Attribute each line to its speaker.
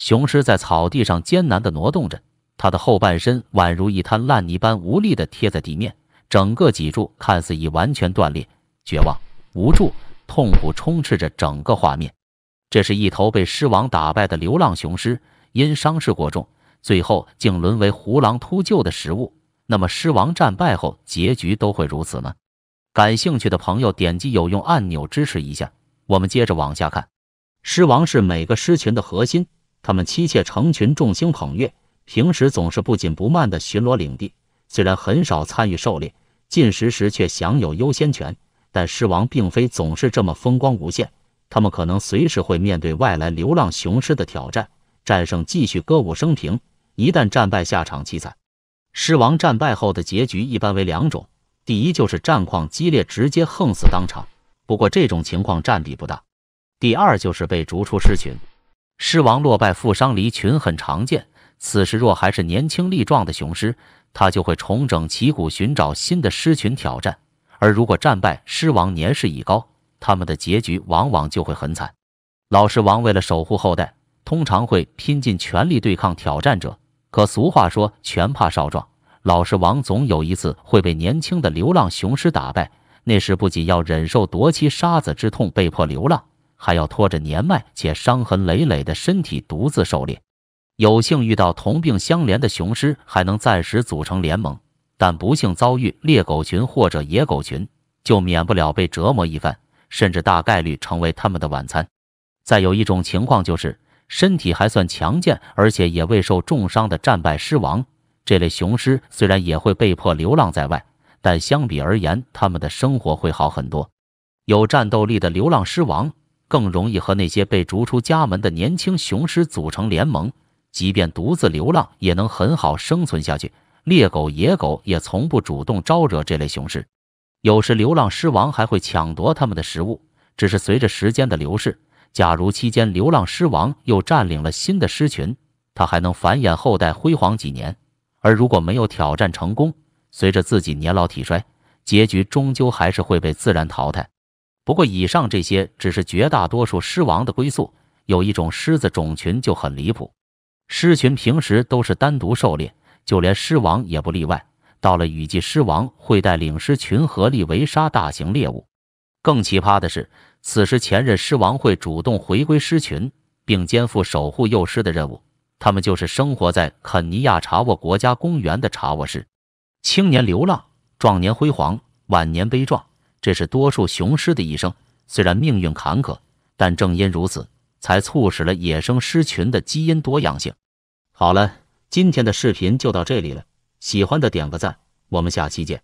Speaker 1: 雄狮在草地上艰难地挪动着，它的后半身宛如一滩烂泥般无力地贴在地面，整个脊柱看似已完全断裂。绝望、无助、痛苦充斥着整个画面。这是一头被狮王打败的流浪雄狮，因伤势过重，最后竟沦为狐狼、秃鹫的食物。那么，狮王战败后结局都会如此吗？感兴趣的朋友点击有用按钮支持一下。我们接着往下看，狮王是每个狮群的核心。他们妻妾成群，众星捧月，平时总是不紧不慢的巡逻领地，虽然很少参与狩猎，进食时却享有优先权。但狮王并非总是这么风光无限，他们可能随时会面对外来流浪雄狮的挑战，战胜继续歌舞升平，一旦战败下场凄惨。狮王战败后的结局一般为两种：第一就是战况激烈，直接横死当场，不过这种情况占比不大；第二就是被逐出狮群。狮王落败负伤离群很常见，此时若还是年轻力壮的雄狮，他就会重整旗鼓，寻找新的狮群挑战；而如果战败，狮王年事已高，他们的结局往往就会很惨。老狮王为了守护后代，通常会拼尽全力对抗挑战者。可俗话说“拳怕少壮”，老狮王总有一次会被年轻的流浪雄狮打败，那时不仅要忍受夺妻杀子之痛，被迫流浪。还要拖着年迈且伤痕累累的身体独自狩猎，有幸遇到同病相怜的雄狮，还能暂时组成联盟；但不幸遭遇猎狗群或者野狗群，就免不了被折磨一番，甚至大概率成为他们的晚餐。再有一种情况就是身体还算强健，而且也未受重伤的战败狮王，这类雄狮虽然也会被迫流浪在外，但相比而言，他们的生活会好很多。有战斗力的流浪狮王。更容易和那些被逐出家门的年轻雄狮组成联盟，即便独自流浪也能很好生存下去。猎狗、野狗也从不主动招惹这类雄狮，有时流浪狮王还会抢夺他们的食物。只是随着时间的流逝，假如期间流浪狮王又占领了新的狮群，它还能繁衍后代辉煌几年；而如果没有挑战成功，随着自己年老体衰，结局终究还是会被自然淘汰。不过，以上这些只是绝大多数狮王的归宿。有一种狮子种群就很离谱，狮群平时都是单独狩猎，就连狮王也不例外。到了雨季，狮王会带领狮群合力围杀大型猎物。更奇葩的是，此时前任狮王会主动回归狮群，并肩负守护幼狮的任务。他们就是生活在肯尼亚查沃国家公园的查沃狮。青年流浪，壮年辉煌，晚年悲壮。这是多数雄狮的一生，虽然命运坎坷，但正因如此，才促使了野生狮群的基因多样性。好了，今天的视频就到这里了，喜欢的点个赞，我们下期见。